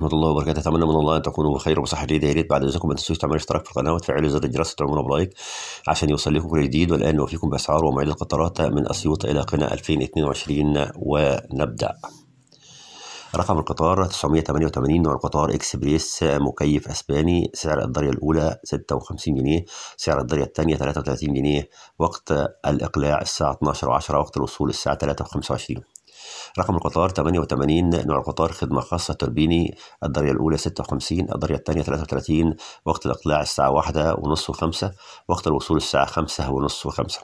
ورحمة الله وبركاته أتمنى من الله أن تكونوا بخير وبصحة جيدة يا ريت بعد إذنكم ما تنسوش تعملوا اشتراك في القناة وتفعلوا زر الجرس وتعملوا بلايك عشان يوصل لكم كل جديد والآن نوفيكم بأسعار ومعيد القطارات من أسيوط إلى قناة 2022 ونبدأ رقم القطار 988 نوع القطار اكسبريس مكيف اسباني سعر الضريه الأولى 56 جنيه سعر الضريه الثانية 33 جنيه وقت الإقلاع الساعة 12 و10 وقت الوصول الساعة 3 و25 رقم القطار 88 نوع القطار خدمة خاصة توربيني الدرية الأولى 56 الدرية الثانية 33 وقت الإقلاع الساعة 1:30 ونص وخمسة وقت الوصول الساعة 5 ونص وخمسة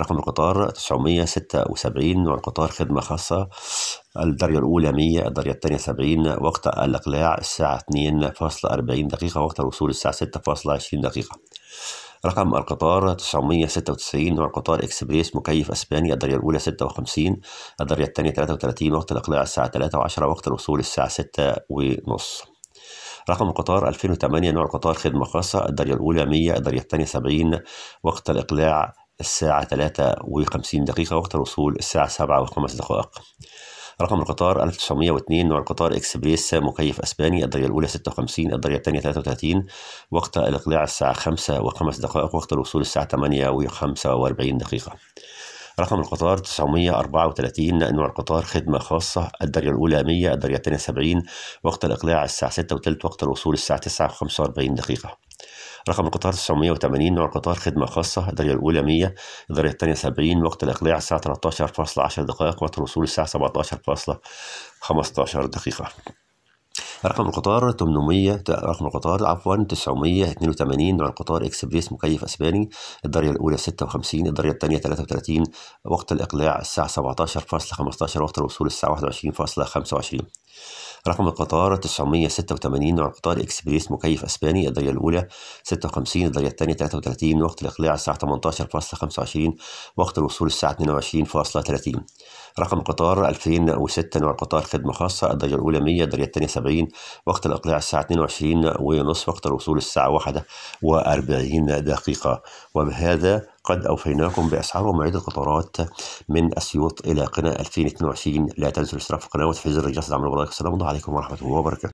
رقم القطار 976 نوع القطار خدمة خاصة الدرجة الأولى 100 الدرجة الثانية 70 وقت الإقلاع الساعة 2.40 دقيقة وقت الوصول الساعة 6.20 دقيقة رقم القطار 996 نوع القطار إكسبريس مكيف أسباني الدرجة الأولى 56 الدرجة الثانية 33 وقت الإقلاع الساعة 3 و10 وقت الوصول الساعة 6 ونص رقم القطار 2008 نوع القطار خدمة خاصة الدرجة الأولى 100 الدرجة الثانية 70 وقت الإقلاع الساعة 3 و50 دقيقة وقت الوصول الساعة 7 و5 دقائق رقم القطار 1902 نوع القطار إكسبريس مكيف أسباني الدرجة الأولى 56 الدرجة الثانية 33 وقت الإقلاع الساعة 5 و5 دقائق وقت الوصول الساعة 8 و45 دقيقة رقم القطار 934 نوع القطار خدمة خاصة الدرجة الأولى 100 الدرجة الثانية 70 وقت الإقلاع الساعة 6 وثلث وقت الوصول الساعة 9 و45 دقيقة رقم القطار 980 نوع القطار خدمة خاصة الدرجة الأولى 100 الدرجة الثانية 70 وقت الإقلاع الساعة 13.10 دقائق وقت الوصول الساعة 17.15 دقيقة رقم القطار 800 رقم القطار عفوا 982 نوع القطار اكسبريس مكيف اسباني الدرجه الاولى 56 الدرجه الثانيه 33 وقت الاقلاع الساعه 17.15 وقت الوصول الساعه 21.25 رقم القطار 986 نوع القطار إكسبريس مكيف أسباني الدرجة الأولى 56 الدرجة الثانية 33 وقت الإقلاع الساعة 18.25 وقت الوصول الساعة 22.30 رقم قطار 2006 نوع القطار خدمة خاصة الدرجة الأولى 100 الدرجة الثانية 70 وقت الإقلاع الساعة 22 ونصف وقت الوصول الساعة 41 دقيقة وبهذا قد أوفيناكم بأسعار ومواعيد القطارات من أسيوط إلى قناة 2022 لا تنسوا الاشتراك في القناة وتفعيل زر الجرس لدعم البرامج السلام عليكم ورحمة الله وبركاته